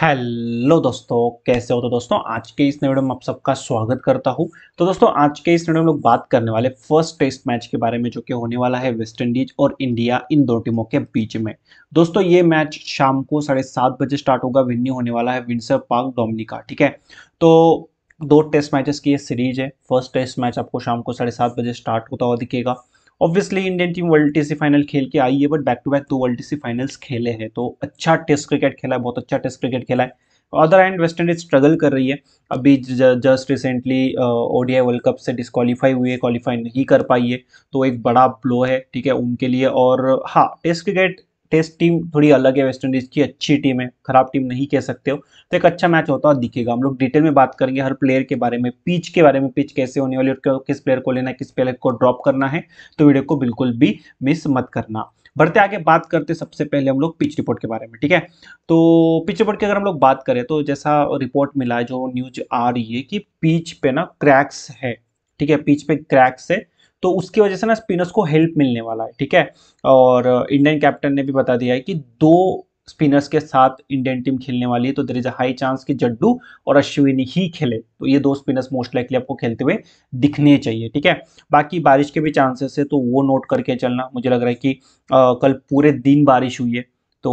Hello दोस्तों कैसे हो तो दोस्तों आज के इस वीडियो में आप सबका स्वागत करता हूं तो दोस्तों आज के इस वीडियो में लोग बात करने वाले फर्स्ट टेस्ट मैच के बारे में जो कि होने वाला है वेस्ट इंडीज और इंडिया इन दो टीमों के बीच में दोस्तों ये मैच शाम को साढ़े सात बजे स्टार्ट होगा विन्यू होने वाला है विंसर पार्क डोमिनिका ठीक है तो दो टेस्ट मैचेस की ये सीरीज है फर्स्ट टेस्ट मैच आपको शाम को साढ़े सात बजे स्टार्ट होता हुआ दिखेगा obviously Indian team world C final खेल के आई है बट बैक टू बैक दो वर्ल्ड सी फाइनल्स खेले हैं तो अच्छा टेस्ट क्रिकेट खेला है बहुत अच्छा टेस्ट क्रिकेट खेला है other end West Indies struggle कर रही है अभी just recently ODI world cup से डिस्कालीफाई हुई है क्वालीफाई नहीं कर पाई है तो एक बड़ा ब्लो है ठीक है उनके लिए और हाँ टेस्ट क्रिकेट टेस्ट टीम थोड़ी अलग है वेस्ट इंडीज़ की अच्छी टीम है खराब टीम नहीं कह सकते हो तो एक अच्छा मैच होता है दिखेगा हम लोग डिटेल में बात करेंगे हर प्लेयर के बारे में पिच के बारे में पिच कैसे होने वाली है किस प्लेयर को लेना है किस प्लेयर को ड्रॉप करना है तो वीडियो को बिल्कुल भी मिस मत करना बढ़ते आगे बात करते सबसे पहले हम लोग पिच रिपोर्ट के बारे में ठीक है तो पिच रिपोर्ट की अगर हम लोग बात करें तो जैसा रिपोर्ट मिला है जो न्यूज आ रही है कि पिच पे ना क्रैक्स है ठीक है पिच पे क्रैक्स है तो उसकी वजह से ना स्पिनर्स को हेल्प मिलने वाला है ठीक है और इंडियन uh, कैप्टन ने भी बता दिया है कि दो स्पिनर्स के साथ इंडियन टीम खेलने वाली है तो there is a high chance कि जड्डू और अश्विनी ही खेले तो ये दो स्पिनर्स मोस्ट लाइकली आपको खेलते हुए दिखने चाहिए ठीक है बाकी बारिश के भी चांसेस है तो वो नोट करके चलना मुझे लग रहा है कि आ, uh, कल पूरे दिन बारिश हुई है तो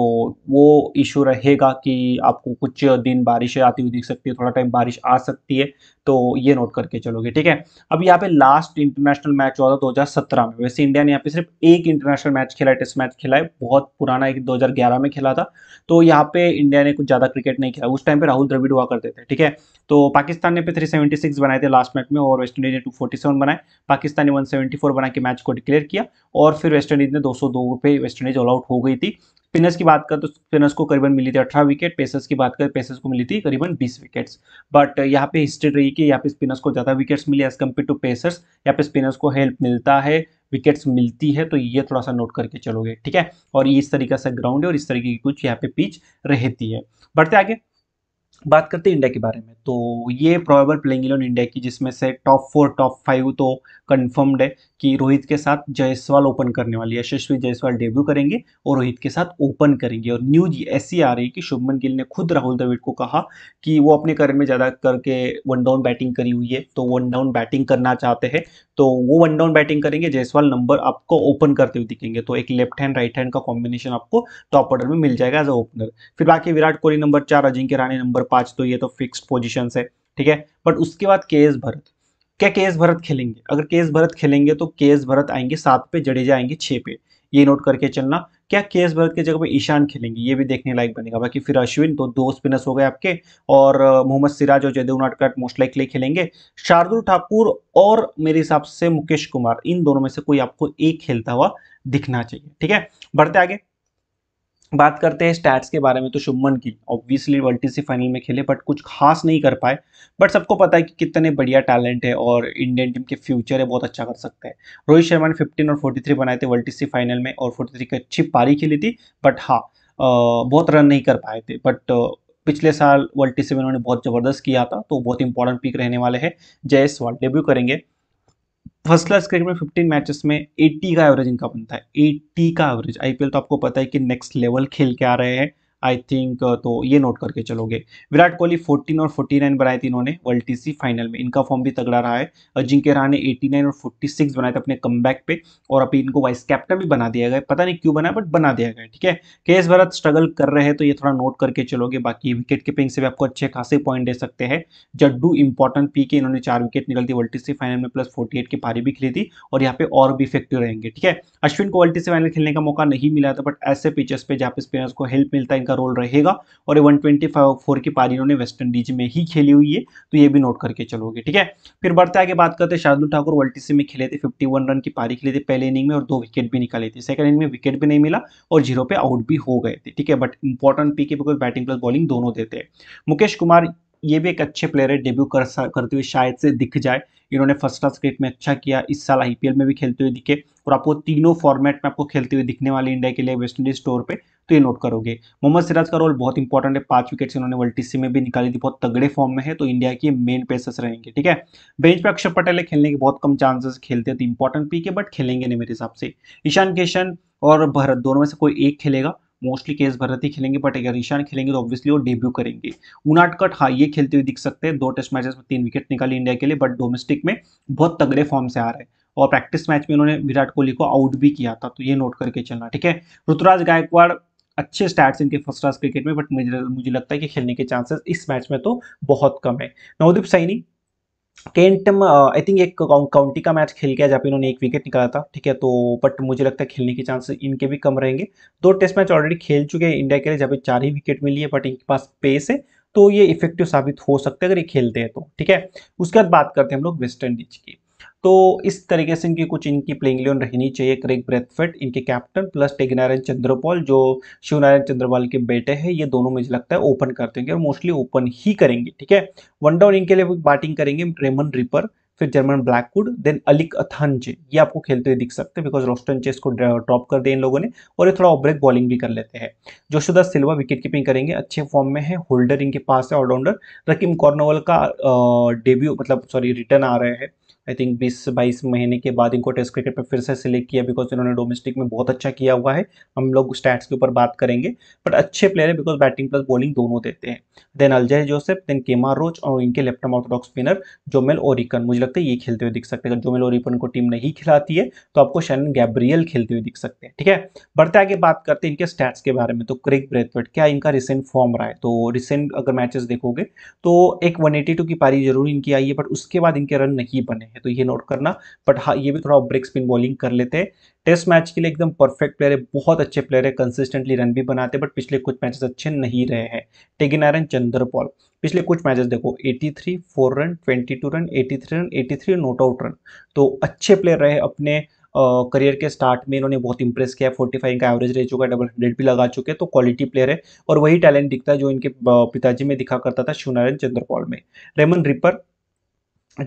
वो इशू रहेगा कि आपको कुछ दिन बारिश आती हुई दिख सकती है थोड़ा टाइम बारिश आ सकती है तो ये नोट करके चलोगे ठीक है अब यहाँ पे लास्ट इंटरनेशनल मैच हुआ था 2017 में वैसे इंडिया ने यहाँ पे सिर्फ एक इंटरनेशनल मैच खेला है टेस्ट मैच खेला है बहुत पुराना एक 2011 में खेला था तो यहाँ पे इंडिया ने कुछ ज़्यादा क्रिकेट नहीं खेला उस टाइम पर राहुल द्रविड़ हुआ करते थे ठीक है तो पाकिस्तान ने पे सिक्स बनाए थे लास्ट मैच में और वेस्ट इंडीज ने टू बनाए पाकिस्तान ने वन बना के मैच को डिक्लेयर किया और फिर वेस्ट इंडीज ने दो पे वेस्ट इंडीज ऑल आउट हो गई थी स्पिनर्स की बात करें तो स्पिनर्स को करीबन मिली थी अठारह विकेट पेसर्स की बात करें पेसर्स को मिली थी करीबन बीस विकेट्स बट uh, यहाँ पे हिस्ट्री रही कि यहाँ पे स्पिनर्स को ज़्यादा विकेट्स मिले एज कम्पेयर टू पेसर्स यहाँ पे स्पिनर्स को हेल्प मिलता है विकेट्स मिलती है तो ये थोड़ा सा नोट करके चलोगे ठीक है और ये इस तरीका से ग्राउंड है और इस तरीके की कुछ यहाँ पे पिच रहती है बढ़ते आगे बात करते हैं इंडिया के बारे में तो ये प्रोबेबल प्लेइंग इलेवन इंडिया की जिसमें से टॉप फोर टॉप फाइव तो कन्फर्म्ड है कि रोहित के साथ जयसवाल ओपन करने वाली यशस्वी जयसवाल डेब्यू करेंगे और रोहित के साथ ओपन करेंगे और न्यूज ऐसी आ रही कि शुभमन गिल ने खुद राहुल द्रविड़ को कहा कि वो अपने करियर में ज़्यादा करके वन डाउन बैटिंग करी हुई है तो वन डाउन बैटिंग करना चाहते हैं तो वो वन डाउन बैटिंग करेंगे जयसवाल नंबर आपको ओपन करते हुए दिखेंगे तो एक लेफ्ट हैंड राइट हैंड का कॉम्बिनेशन आपको टॉप ऑर्डर में मिल जाएगा एज अ ओपनर फिर बाकी विराट कोहली नंबर चार अजिंक्य रानी नंबर पाँच तो ये तो फिक्स पोजिशन है ठीक है बट उसके बाद के एस भरत क्या केस भरत खेलेंगे अगर केस भरत खेलेंगे तो केस भरत आएंगे सात पे जडेजा आएंगे छह पे ये नोट करके चलना क्या केस भरत की के जगह पे ईशान खेलेंगे ये भी देखने लायक बनेगा बाकी फिर अश्विन तो दो स्पिनर्स हो गए आपके और मोहम्मद सिराज और जयदेव नाटकट मोस्ट लाइकली खेलेंगे शार्दुल ठाकुर और मेरे हिसाब से मुकेश कुमार इन दोनों में से कोई आपको एक खेलता हुआ दिखना चाहिए ठीक है बढ़ते आगे बात करते हैं स्टैट्स के बारे में तो शुभमन की ऑब्वियसली वर्ल्ड टी फाइनल में खेले बट कुछ खास नहीं कर पाए बट सबको पता है कि कितने बढ़िया टैलेंट है और इंडियन टीम के फ्यूचर है बहुत अच्छा कर सकते हैं रोहित शर्मा ने फिफ्टीन और फोर्टी थ्री बनाए थे वर्ल्ड टी फाइनल में और फोर्टी थ्री की अच्छी पारी खेली थी बट हाँ बहुत रन नहीं कर पाए थे बट पिछले साल वर्ल्ड टी में उन्होंने बहुत ज़बरदस्त किया था तो बहुत इंपॉर्टेंट पिक रहने वाले हैं जयसवाल डेब्यू करेंगे फर्स्ट क्लास क्रिकेट में 15 मैचेस में 80 का एवरेज इनका बनता है 80 का एवरेज आईपीएल तो आपको पता है कि नेक्स्ट लेवल खेल के आ रहे हैं आई थिंक uh, तो ये नोट करके चलोगे विराट कोहली 14 और 49 बनाए थे इन्होंने वर्ल्ड टीसी फाइनल में इनका फॉर्म भी तगड़ा रहा है अजिंक्य रहाणे 89 और 46 बनाए थे अपने कम पे और अभी इनको वाइस कैप्टन भी बना दिया गया पता नहीं क्यों बना बट बना दिया गया ठीक है के एस भारत स्ट्रगल कर रहे हैं तो ये थोड़ा नोट करके चलोगे बाकी विकेट कीपिंग से भी आपको अच्छे खासे पॉइंट दे सकते हैं जड्डू इंपॉर्टेंट पी के इन्होंने चार विकेट निकल दी वर्ल्ड टीसी फाइनल में प्लस फोर्टी की पारी भी खेली थी और यहाँ पे और भी इफेक्टिव रहेंगे ठीक है अश्विन को वर्ल्ड टीसी फाइनल खेलने का मौका नहीं मिला था बट ऐसे पिचेस पे जहाँ पे स्पिनर्स को हेल्प मिलता है इनका का रोल रहेगा और वन ट्वेंटी फोर की पारी इन्होंने वेस्ट इंडीज में ही खेली हुई है तो ये भी नोट करके चलोगे ठीक है फिर बढ़ते आगे बात करते हैं शार्दुल ठाकुर वर्ल्ड में खेले थे फिफ्टी रन की पारी खेले थे पहले इनिंग में और दो विकेट भी निकाले थे सेकंड इनिंग में विकेट भी नहीं मिला और जीरो पे आउट भी हो गए थे ठीक है but important pick because batting plus bowling दोनों देते हैं मुकेश कुमार ये भी एक अच्छे प्लेयर है डेब्यू कर करते हुए शायद से दिख जाए इन्होंने फर्स्ट क्लास क्रिकेट में अच्छा किया इस साल आईपीएल में भी खेलते हुए दिखे और आपको तीनों फॉर्मेट में आपको खेलते हुए दिखने वाले इंडिया के लिए वेस्ट इंडीज स्टोर पे तो ये नोट करोगे मोहम्मद सिराज का रोल बहुत इंपॉर्टेंट है पांच विकेट्स इन्होंने वर्ल्ड में भी निकाली थी बहुत तगड़े फॉर्म में है तो इंडिया के मेन पेसर्स रहेंगे ठीक है बेंच पे अक्षर पटेल खेलने के बहुत कम चांसेस खेलते हैं तो इंपॉर्टेंट पी के बट खेलेंगे नहीं मेरे हिसाब से ईशान किशन और भरत दोनों में से कोई एक खेलेगा मोस्टली केस भरत ही खेलेंगे बट अगर ईशान खेलेंगे तो ऑब्वियसली वो डेब्यू करेंगे उनाटकट हाँ ये खेलते हुए दिख सकते हैं दो टेस्ट मैचेस में तीन विकेट निकाली इंडिया के लिए बट डोमेस्टिक में बहुत तगड़े फॉर्म से आ रहे हैं और प्रैक्टिस मैच में उन्होंने विराट कोहली को आउट भी किया था तो ये नोट करके चलना ठीक है ऋतुराज गायकवाड़ अच्छे स्टैट्स इनके फर्स्ट क्लास क्रिकेट में बट मुझे मुझे लगता है कि खेलने के चांसेस इस मैच में तो बहुत कम है Navdeep Saini Kent I think एक काउंटी का मैच खेल गया जहाँ पे इन्होंने एक विकेट निकाला था ठीक है तो बट मुझे लगता है खेलने के चांसेस इनके भी कम रहेंगे दो टेस्ट मैच ऑलरेडी खेल चुके हैं इंडिया के लिए जहाँ पे चार ही विकेट मिली है बट इनके पास पेस है तो ये इफेक्टिव साबित हो सकता है अगर ये खेलते हैं तो ठीक है उसके बाद बात करते हैं हम लोग वेस्ट इंडीज की तो इस तरीके से इनकी कुछ इनकी प्लेइंग इलेवन रहनी चाहिए क्रेग ब्रेथफेट इनके कैप्टन प्लस टेगनारायण चंद्रपाल जो शिवनारायण चंद्रपाल के बेटे हैं ये दोनों मुझे लगता है ओपन कर देंगे और मोस्टली ओपन ही करेंगे ठीक है वन डाउन इनके लिए बैटिंग करेंगे रेमन रिपर फिर Jermaine Blackwood then Alick Athanaze ये आपको खेलते हुए दिख सकते हैं बिकॉज रोस्टन चेस को ड्रॉप कर दे इन लोगों ने और ये थोड़ा ऑब्रेक बॉलिंग भी कर लेते हैं जोशुदा सिल्वा विकेट कीपिंग करेंगे अच्छे फॉर्म में है होल्डर इनके पास है ऑलराउंडर रकीम कॉर्नोवल का डेब्यू मतलब सॉरी रिटर्न आ रहे हैं आई थिंक 20 बाईस महीने के बाद इनको टेस्ट क्रिकेट पर फिर से सिलेक्ट किया बिकॉज इन्होंने डोमेस्टिक में बहुत अच्छा किया हुआ है हम लोग स्टैट्स के ऊपर बात करेंगे बट अच्छे प्लेयर है बिकॉज बैटिंग प्लस बॉलिंग दोनों देते हैं देन अलजय जोसेफ देन केमा रोच और इनके left arm orthodox spinner Jomel Warrican मुझे लगता है ये खेलते हुए दिख सकते हैं अगर जोमेल ओरिकन को टीम नहीं खिलाती है तो आपको शैन गैब्रियल खेलते हुए दिख सकते हैं ठीक है बढ़ते आगे बात करते हैं इनके स्टैट्स के बारे में तो क्रिक ब्रेथवेट क्या इनका रिसेंट फॉर्म रहा है तो रिसेंट अगर मैचेस देखोगे तो एक वन की पारी जरूर इनकी आई है बट उसके बाद इनके रन नहीं बने है तो ये नोट करना बट हाँ ये भी थोड़ा ब्रेक स्पिन बॉलिंग कर लेते हैं टेस्ट मैच के लिए एकदम परफेक्ट प्लेयर है बहुत अच्छे प्लेयर है कंसिस्टेंटली रन भी बनाते हैं बट पिछले कुछ मैचेस अच्छे नहीं रहे हैं टेगिन आयरन चंद्रपॉल पिछले कुछ मैचेस देखो 83 three four run 22 run 83 run 83 not out run तो अच्छे प्लेयर रहे अपने करियर uh, के स्टार्ट में इन्होंने बहुत इंप्रेस किया फोर्टी फाइव का एवरेज रह चुका है डबल हंड्रेड भी लगा चुके हैं तो क्वालिटी प्लेयर है और वही टैलेंट दिखता है जो इनके पिताजी में दिखा करता था शिवनारायण चंद्रपॉल में रेमन रिपर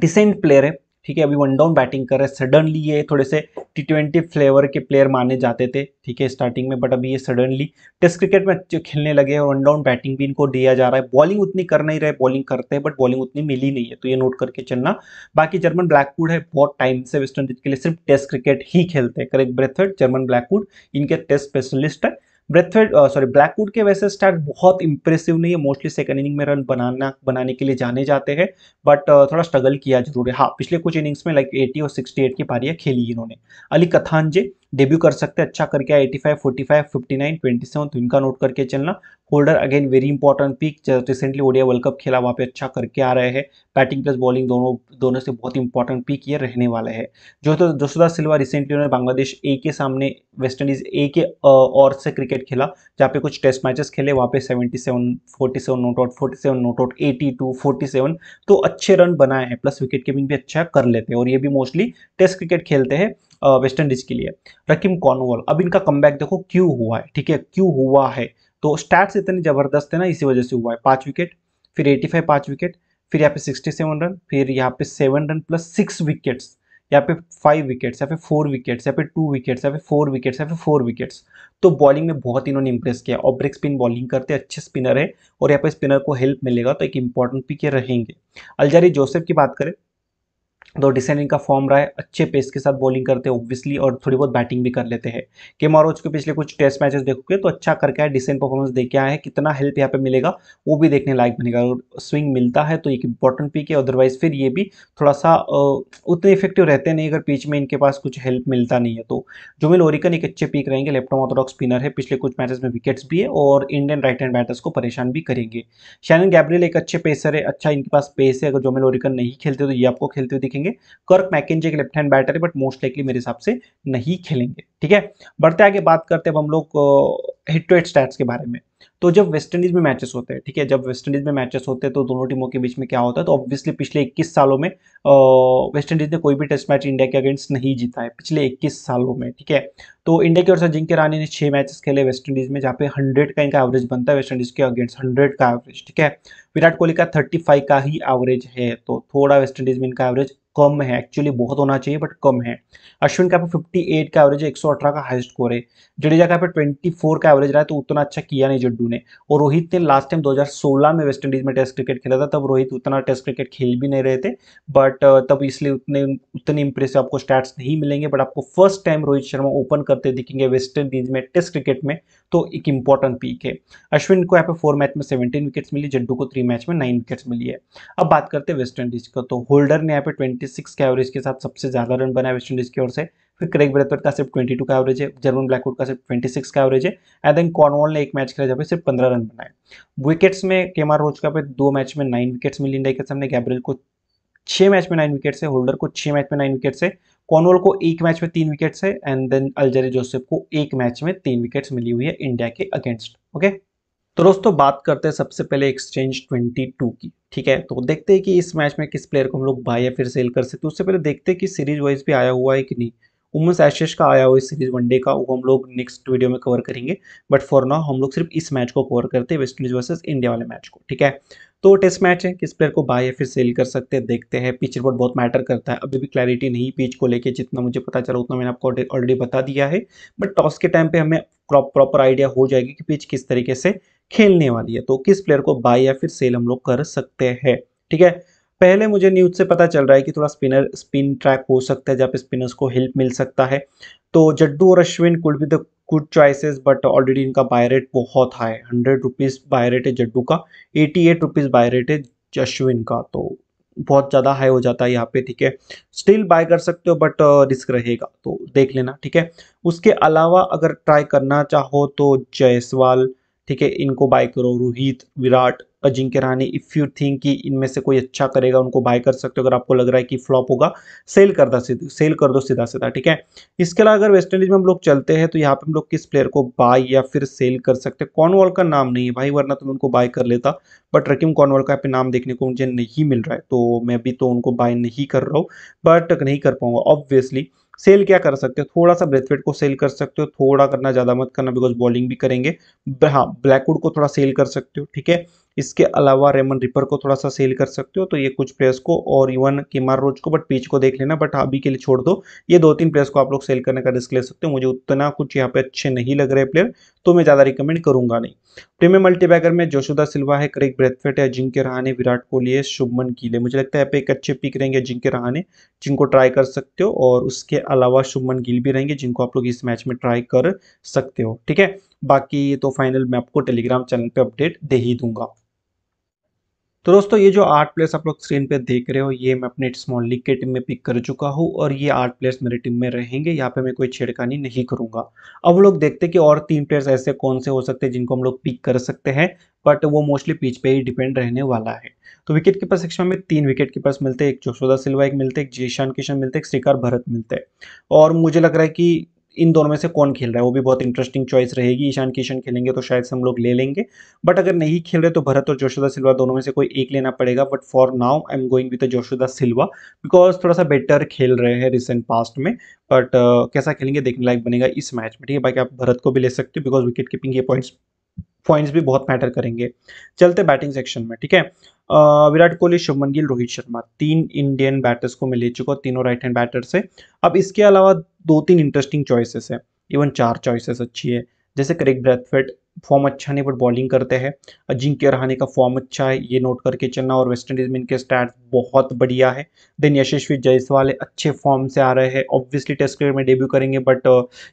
डिसेंट प्लेयर है ठीक है अभी वन डाउन बैटिंग कर रहे हैं सडनली ये थोड़े से टी ट्वेंटी फ्लेवर के प्लेयर माने जाते थे ठीक है स्टार्टिंग में बट अभी ये सडनली टेस्ट क्रिकेट में खेलने लगे और वन डाउन बैटिंग भी इनको दिया जा रहा है बॉलिंग उतनी कर नहीं रहे बॉलिंग करते हैं बट बॉलिंग उतनी मिली नहीं है तो ये नोट करके चलना बाकी जर्मन ब्लैकवुड है बहुत टाइम से वेस्ट इंडीज के लिए सिर्फ टेस्ट क्रिकेट ही खेलते हैं करेक्ट ब्रेथर्ड जर्मन ब्लैकवुड इनके टेस्ट स्पेशलिस्ट है ब्रेथवेड सॉरी ब्लैकवुड के वैसे स्टार बहुत इंप्रेसिव नहीं है मोस्टली सेकंड इनिंग में रन बनाना बनाने के लिए जाने जाते हैं बट uh, थोड़ा स्ट्रगल किया जरूर है हाँ पिछले कुछ इनिंग्स में लाइक एटी और सिक्सटी एट की पारियां खेली इन्होंने अली कथानजे डेब्यू कर सकते हैं अच्छा करके eighty five forty five fifty nine twenty seven तो इनका नोट करके चलना Holder again very important pick recently ODI world cup खेला वहाँ पे अच्छा करके आ रहे हैं बैटिंग प्लस बॉलिंग दोनों दोनों से बहुत इंपॉर्टेंट पिक ये रहने वाला है जो तो जसोदा सिल्वा रिसेंटली उन्होंने बांग्लादेश ए के सामने वेस्ट इंडीज ए के और से क्रिकेट खेला जहाँ पे कुछ टेस्ट मैचेस खेले वहाँ पे seventy seven forty seven not out forty seven not out eighty two forty seven तो अच्छे रन बनाए हैं प्लस विकेट कीपिंग भी अच्छा कर लेते हैं और ये भी मोस्टली टेस्ट क्रिकेट खेलते हैं वेस्ट इंडीज के लिए रकीम कॉर्नवॉल अब इनका कम देखो क्यों हुआ है ठीक है क्यों हुआ है तो स्टैट्स इतने जबरदस्त है ना इसी वजह से हुआ है पांच विकेट फिर एटी फाइव पांच विकेट फिर यहाँ पे सिक्सटी सेवन रन फिर यहाँ पे seven run plus six wickets यहाँ पे फाइव विकेट्स या फिर फोर विकेट्स या फिर टू विकेट्स या फिर फोर विकेट्स या फिर फोर विकेट्स तो बॉलिंग में बहुत इन्होंने इंप्रेस किया और ब्रेक स्पिन बॉलिंग करते अच्छे स्पिनर है और यहाँ पे स्पिनर को हेल्प मिलेगा तो एक इंपॉर्टेंट पिक रहेंगे अलजारी जोसेफ की बात करें तो डिसेंडिंग का फॉर्म रहा है अच्छे पेस के साथ बॉलिंग करते हैं ऑब्वियसली और थोड़ी बहुत बैटिंग भी कर लेते हैं के मारोज के पिछले कुछ टेस्ट मैचेस देखोगे तो अच्छा करके आए डिसेंट परफॉर्मेंस देके के आए हैं कितना हेल्प यहाँ पे मिलेगा वो भी देखने लायक बनेगा और स्विंग मिलता है तो एक इंपॉर्टेंट पिक है अदरवाइज फिर ये भी थोड़ा सा उतने इफेक्टिव रहते नहीं अगर पिच में इनके पास कुछ हेल्प मिलता नहीं है तो जोमिल ओरिकन एक अच्छे पिक रहेंगे लेफ्टॉम ऑर्थोडॉक्स स्पिनर है पिछले कुछ मैचेस में विकेट्स भी है और इंडियन राइट हैंड बैटर्स को परेशान भी करेंगे शैनन गैब्रियल एक अच्छे पेसर है अच्छा इनके पास पेस है अगर जोमिल ओरिकन नहीं खेलते तो ये आपको खेलते हुए देखेंगे कर्क मैकेंजे के लेफ्ट हैंड बैटर है बट मोस्ट लाइकली मेरे हिसाब से नहीं खेलेंगे ठीक है बढ़ते आगे बात करते हैं अब हम लोग हिट टू हिट स्टैट्स के बारे में तो जब वेस्ट इंडीज में मैचेस होते हैं ठीक है जब वेस्ट इंडीज में मैचेस होते हैं तो दोनों टीमों के बीच में क्या होता है तो ऑब्वियसली पिछले 21 सालों में वेस्ट इंडीज ने कोई भी टेस्ट मैच इंडिया के अगेंस्ट नहीं जीता है पिछले 21 सालों में ठीक है तो इंडिया की ओर से जिंके रानी ने छह मैचेस खेले वेस्ट इंडीज में जहाँ पे हंड्रेड का इनका एवरेज बनता है वेस्ट इंडीज के अगेंस्ट हंड्रेड का एवरेज ठीक है विराट कोहली का थर्टी का ही एवरेज है तो थोड़ा वेस्ट इंडीज में इनका एवरेज कम है एक्चुअली बहुत होना चाहिए बट कम है अश्विन का फिफ्टी एट का एवरेज है एक सौ अठारह का हाइस्ट स्कोर है जडेजा का ट्वेंटी फोर का एवरेज रहा है तो उतना अच्छा किया नहीं जड्डू ने और रोहित ने लास्ट टाइम दो हजार सोलह में वेस्ट इंडीज में टेस्ट क्रिकेट खेला था तब रोहित उतना टेस्ट क्रिकेट खेल भी नहीं रहे थे बट तब इसलिए उतने उतने इंप्रेसिव आपको स्टैट्स नहीं मिलेंगे बट आपको first time Rohit Sharma open करते दिखेंगे वेस्ट इंडीज में टेस्ट क्रिकेट में तो एक इंपॉर्टेंट पीक है अश्विन को यहाँ पे फोर मैच में सेवेंटीन विकेट्स मिली जड्डू को थ्री मैच में नाइन विकेट्स मिली है अब बात करते हैं वेस्ट इंडीज का तो होल्डर ने यहाँ पे ट्वेंटी सिक्स के एवरेज के साथ सबसे ज़्यादा रन बनाया वेस्ट इंडीज़ की ओर से फिर क्रेग ब्रेथवर्ट का सिर्फ ट्वेंटी का एवरेज है जर्मन ब्लैकवुड का सिर्फ ट्वेंटी सिक्स का एवरेज है एंड देन कॉर्नवॉल ने एक मैच खेला जहाँ पे सिर्फ पंद्रह रन बनाए विकेट्स में केमार रोचका पे दो मैच में नाइन विकेट्स मिली इंडिया के सामने गैब्रियल को छह मैच में नाइन विकेट्स है होल्डर को छह मैच में नाइन विकेट्स है कॉर्नवॉल को एक मैच में तीन विकेट्स है एंड देन अलजरी जोसेफ को एक मैच में तीन विकेट्स मिली हुई है इंडिया के अगेंस्ट ओके okay? तो दोस्तों बात करते हैं सबसे पहले एक्सचेंज 22 की ठीक है तो देखते हैं कि इस मैच में किस प्लेयर को हम लोग बाय या फिर सेल कर सकते हैं उससे पहले देखते हैं कि सीरीज वाइज भी आया हुआ है कि नहीं उमस एशेष का आया हुआ है सीरीज वनडे का वो हम लोग नेक्स्ट वीडियो में कवर करेंगे बट फॉर नाउ हम लोग सिर्फ इस मैच को कवर करते हैं वेस्ट इंडीज वर्सेज इंडिया वाले मैच को ठीक है तो टेस्ट मैच है किस प्लेयर को बाय या फिर सेल कर सकते हैं देखते हैं पिच रिपोर्ट बहुत मैटर करता है अभी भी क्लैरिटी नहीं पिच को लेके जितना मुझे पता चला उतना मैंने आपको ऑलरेडी बता दिया है बट टॉस के टाइम पे हमें प्रॉपर आइडिया हो जाएगी कि पिच किस तरीके से खेलने वाली है तो किस प्लेयर को बाय या फिर सेल हम लोग कर सकते हैं ठीक है पहले मुझे न्यूज से पता चल रहा है कि थोड़ा स्पिनर स्पिन ट्रैक हो सकता है जहाँ पे स्पिनर्स को हेल्प मिल सकता है तो जड्डू और Ashwin could be the good choices but already इनका बाय रेट बहुत हाई हंड्रेड रुपीज़ बाय रेट है जड्डू का eighty eight rupees buy rate है अश्विन का तो बहुत ज़्यादा हाई हो जाता है यहाँ पे ठीक है स्टिल बाय कर सकते हो बट रिस्क uh, रहेगा तो देख लेना ठीक है उसके अलावा अगर ट्राई करना चाहो तो जयसवाल ठीक है इनको बाय करो Rohit Virat Ajinkya Rahane if you think कि इनमें से कोई अच्छा करेगा उनको बाय कर सकते हो अगर आपको लग रहा है कि फ्लॉप होगा सेल कर सीधा सेल कर दो सीधा सीधा ठीक है इसके अलावा अगर वेस्ट इंडीज में हम लोग चलते हैं तो यहाँ पे हम लोग किस प्लेयर को बाय या फिर सेल कर सकते हैं कॉनवॉल का नाम नहीं है भाई वरना तो मैं उनको बाय कर लेता बट रकीम कॉनवॉल का यहाँ नाम देखने को मुझे नहीं मिल रहा है तो मैं भी तो उनको बाय नहीं कर रहा हूँ बट नहीं कर पाऊंगा ऑब्वियसली सेल क्या कर सकते हो थोड़ा सा ब्रेथवेट को सेल कर सकते हो थोड़ा करना ज़्यादा मत करना बिकॉज बॉलिंग भी करेंगे हाँ ब्लैकवुड को थोड़ा सेल कर सकते हो ठीक है इसके अलावा रेमन रिपर को थोड़ा सा सेल कर सकते हो तो ये कुछ प्लेयर्स को और इवन किमार रोज को बट पीच को देख लेना बट अभी के लिए छोड़ दो ये दो तीन प्लेयर्स को आप लोग सेल करने का रिस्क ले सकते हो मुझे उतना कुछ यहाँ पे अच्छे नहीं लग रहे प्लेयर तो मैं ज़्यादा रिकमेंड करूंगा नहीं प्रीमियम मल्टीबैगर में जोशुदा सिल्वा है क्रेक ब्रेथफेट है जिंके रहाने विराट कोहली है शुभमन गिल मुझे लगता है यहाँ पे एक अच्छे पिक रहेंगे जिंके रहाने जिनको ट्राई कर सकते हो और उसके अलावा शुभमन गिल भी रहेंगे जिनको आप लोग इस मैच में ट्राई कर सकते हो ठीक है बाकी ये तो फाइनल मैं आपको टेलीग्राम चैनल पे अपडेट दे ही दूंगा तो दोस्तों ये जो आठ प्लेयर्स आप लोग स्क्रीन पे देख रहे हो ये मैं अपने स्मॉल लीग के टीम में पिक कर चुका हूँ और ये आठ प्लेयर्स मेरी टीम में रहेंगे यहाँ पे मैं कोई छेड़खानी नहीं करूंगा अब लोग देखते हैं कि और तीन प्लेयर्स ऐसे कौन से हो सकते हैं जिनको हम लोग पिक कर सकते हैं बट वो मोस्टली पिच पे ही डिपेंड रहने वाला है तो विकेट कीपर सेक्शन में तीन विकेट कीपर्स मिलते हैं एक जोशोदा सिल्वा एक मिलते हैं एक जीशान किशन मिलते हैं एक श्रीकार भरत मिलते हैं और मुझे लग रहा है कि इन दोनों में से कौन खेल रहा है वो भी बहुत इंटरेस्टिंग चॉइस रहेगी ईशान किशन खेलेंगे तो शायद से हम लोग ले लेंगे बट अगर नहीं खेल रहे तो भरत और जोशुदा सिल्वा दोनों में से कोई एक लेना पड़ेगा but for now I am going with Joshua da Silva because थोड़ा सा बेटर खेल रहे हैं रिसेंट पास्ट में बट uh, कैसा खेलेंगे देखने लायक बनेगा इस मैच में ठीक है बाकी आप भरत को भी ले सकते हो बिकॉज विकेट कीपिंग के पॉइंट्स पॉइंट्स भी बहुत मैटर करेंगे चलते बैटिंग सेक्शन में ठीक है uh, विराट कोहली शुभमन गिल रोहित शर्मा तीन इंडियन बैटर्स को मैं ले चुका हूँ तीनों राइट हैंड बैटर से अब इसके अलावा दो तीन इंटरेस्टिंग चॉइसेस है इवन चार चॉइसेस अच्छी है जैसे करेक्ट ब्रेथफेट फॉर्म अच्छा नहीं बट बॉलिंग करते हैं अजिंक्य रहाने का फॉर्म अच्छा है ये नोट करके चलना और वेस्ट इंडीज़ में इनके स्टैट बहुत बढ़िया है देन यशस्वी जयसवाल अच्छे फॉर्म से आ रहे हैं ऑब्वियसली टेस्ट क्रिकेट में डेब्यू करेंगे बट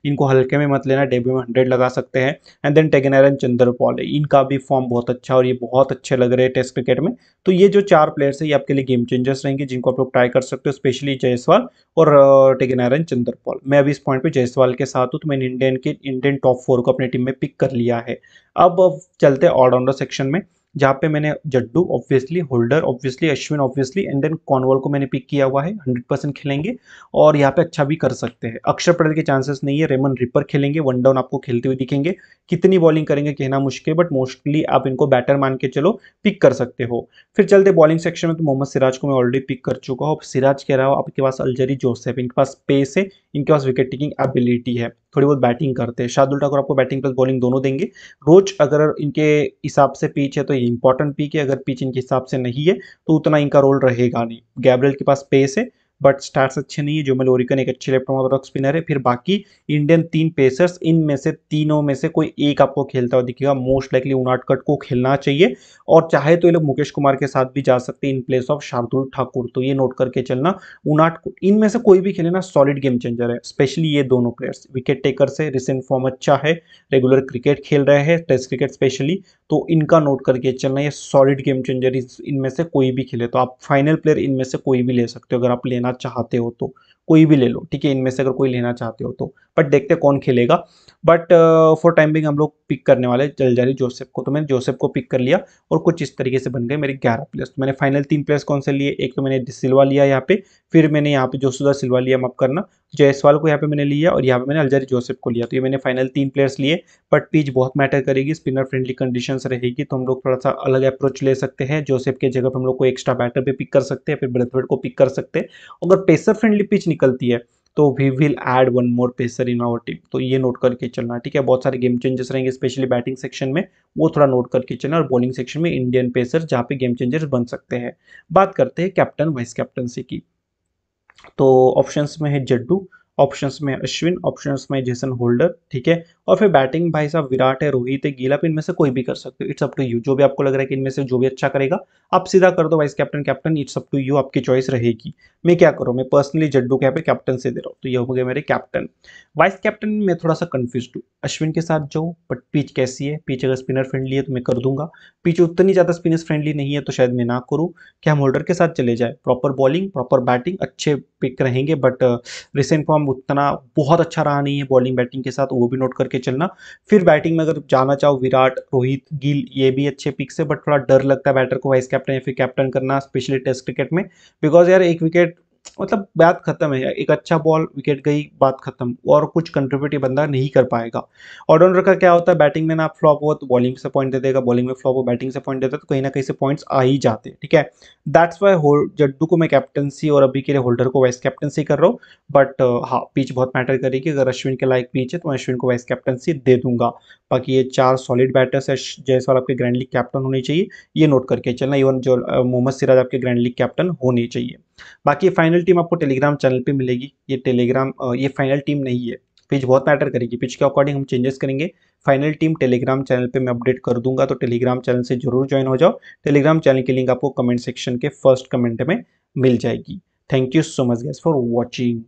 इनको हल्के में मत लेना डेब्यू में हंड्रेड लगा सकते हैं एंड देन टेगनारन चंद्रपॉल इनका भी फॉर्म बहुत अच्छा और ये बहुत अच्छे लग रहे हैं टेस्ट क्रिकेट में तो ये जो चार प्लेयर्स है ये आपके लिए गेम चेंजर्स रहेंगे जिनको आप लोग ट्राई कर सकते हो स्पेशली जयसवाल और टेगनारायण चंद्रपॉल मैं अभी इस पॉइंट पर जायसवाल के साथ हूँ तो मैंने इंडियन के इंडियन टॉप फोर को अपनी टीम में पिक कर लिया है पे अब चलते हैं ऑलराउंडर सेक्शन में जहाँ पे मैंने Jaddu obviously Holder obviously Ashwin obviously and then Cornwall को मैंने पिक किया हुआ है 100 परसेंट खेलेंगे और यहाँ पे अच्छा भी कर सकते हैं अक्षर पटेल के चांसेस नहीं है रेमन रिपर खेलेंगे वन डाउन आपको खेलते हुए दिखेंगे कितनी बॉलिंग करेंगे कहना मुश्किल बट मोस्टली आप इनको बैटर मान के चलो पिक कर सकते हो फिर चलते बॉलिंग सेक्शन में तो मोहम्मद सिराज को मैं ऑलरेडी पिक कर चुका हूँ सिराज कह रहा अलावा आपके पास अलजरी जोसेफ इनके पास पेस है इनके पास विकेट टेकिंग एबिलिटी है थोड़ी बहुत बैटिंग करते हैं शार्दुल ठाकुर आपको बैटिंग प्लस बॉलिंग दोनों देंगे रोज अगर इनके हिसाब से पिच है तो ये इंपॉर्टेंट पिक है अगर पिच इनके हिसाब से नहीं है तो उतना इनका रोल रहेगा नहीं गैब्रियल के पास पेस है बट स्टार्स अच्छे नहीं है जो मेलोरिकन एक अच्छे लेफ्ट ऑर्थोडॉक्स स्पिनर है फिर बाकी इंडियन तीन पेसर्स इनमें से तीनों में से कोई एक आपको खेलता हुआ दिखेगा मोस्ट लाइकली उनाटकट को खेलना चाहिए और चाहे तो ये लोग मुकेश कुमार के साथ भी जा सकते हैं in place of Shardul Thakur तो ये नोट करके चलना उनाट इनमें से कोई भी खेले ना सॉलिड गेम चेंजर है स्पेशली ये दोनों प्लेयर्स विकेट टेकर से रिसेंट फॉर्म अच्छा है रेगुलर क्रिकेट खेल रहे हैं टेस्ट क्रिकेट स्पेशली तो इनका नोट करके चलना ये सॉलिड गेम चेंजर इनमें से कोई भी खेले तो आप फाइनल प्लेयर इनमें से कोई भी ले सकते हो अगर आप लेना चाहते हो तो कोई भी ले लो ठीक है इनमें से अगर कोई लेना चाहते हो तो बट देखते कौन खेलेगा बट फॉर टाइम बिंग हम लोग पिक करने वाले रही जोसेफ को तो मैंने जोसेफ को पिक कर लिया और कुछ इस तरीके से बन गए मेरे ग्यारह प्लेयर्स तो मैंने फाइनल तीन प्लेयर्स कौन से लिए एक तो मैंने सिलवा लिया यहाँ पे फिर मैंने यहाँ पे जोसुदा सिलवा लिया माफ करना जयसवाल को यहाँ पे मैंने लिया और यहाँ पे मैंने अलजारी जोसेफ को लिया तो ये मैंने फाइनल तीन प्लेयर्स लिए बट पिच बहुत मैटर करेगी स्पिनर फ्रेंडली कंडीशन रहेगी तो हम लोग थोड़ा सा अलग अप्रोच ले सकते हैं जोसेफ के जगह पर हम लोग को एक्स्ट्रा बैटर पर पिक कर सकते हैं फिर ब्रेथवेड को पिक कर सकते हैं अगर पेसर फ्रेंडली पिच निकलती है तो we will add one more pacer in our team तो ये नोट करके चलना ठीक है बहुत सारे गेम चेंजर्स रहेंगे स्पेशली बैटिंग सेक्शन में वो थोड़ा नोट करके चलना और बॉलिंग सेक्शन में इंडियन पेसर जहाँ पे गेम चेंजर्स बन सकते हैं बात करते हैं कैप्टन वाइस कैप्टनसी की तो ऑप्शंस में है जड्डू ऑप्शंस में अश्विन ऑप्शंस में जेसन होल्डर ठीक है और फिर बैटिंग भाई साहब विराट है रोहित है गिल आप इनमें से कोई भी कर सकते हो इट्स अप टू यू जो भी आपको लग रहा है कि इनमें से जो भी अच्छा करेगा आप सीधा कर दो vice captain captain it's up to you आपकी चॉइस रहेगी मैं क्या करूँ मैं पर्सनली जड्डू पे कैप्टन से दे रहा हूँ तो ये हो गए मेरे कैप्टन वाइस कैप्टन में मैं थोड़ा सा कन्फ्यूज हूँ अश्विन के साथ जाऊँ बट पिच कैसी है पिच अगर स्पिनर फ्रेंडली है तो मैं कर दूंगा पिच उतनी ज़्यादा स्पिनर फ्रेंडली नहीं है तो शायद मैं ना करूँ कि हम होल्डर के साथ चले जाए प्रॉपर बॉलिंग प्रॉपर बैटिंग अच्छे पिक रहेंगे बट रिसेंट फॉर्म उतना बहुत अच्छा रहा नहीं है बॉलिंग बैटिंग के साथ वो भी नोट करके करके चलना फिर बैटिंग में अगर जाना चाहो विराट रोहित गिल ये भी अच्छे पिक्स है बट थोड़ा डर लगता है बैटर को वाइस कैप्टन या फिर कैप्टन करना स्पेशली टेस्ट क्रिकेट में बिकॉज यार एक विकेट मतलब बात खत्म है एक अच्छा बॉल विकेट गई बात खत्म और कुछ कंट्रीब्यूटिव बंदा नहीं कर पाएगा ऑलराउंडर का क्या होता है बैटिंग में ना फ्लॉप हो तो बॉलिंग से पॉइंट दे देगा बॉलिंग में फ्लॉप हो बैटिंग से पॉइंट देता तो कहीं ना कहीं से पॉइंट्स आ ही जाते हैं ठीक है दैट्स वाई हो जड्डू को मैं कैप्टनसी और अभी के लिए होल्डर को वाइस कैप्टनसी कर रहा हूँ बट uh, हाँ पिच बहुत मैटर करेगी अगर अश्विन के लाइक पिच है तो मैं अश्विन को वाइस कैप्टनसी दे दूंगा बाकी ये चार सॉलिड बैटर्स है जयसवाल आपके ग्रैंड लीग कैप्टन होने चाहिए ये नोट करके चलना इवन जो uh, मोहम्मद सिराज आपके ग्रैंड लीग कैप्टन होने चाहिए बाकी फाइनल टीम आपको टेलीग्राम चैनल पे मिलेगी ये टेलीग्राम ये फाइनल टीम नहीं है पिच बहुत मैटर करेगी पिच के अकॉर्डिंग हम चेंजेस करेंगे फाइनल टीम टेलीग्राम चैनल पे मैं अपडेट कर दूंगा तो टेलीग्राम चैनल से जरूर ज्वाइन हो जाओ टेलीग्राम चैनल की लिंक आपको कमेंट सेक्शन के फर्स्ट कमेंट में मिल जाएगी thank you so much guys for watching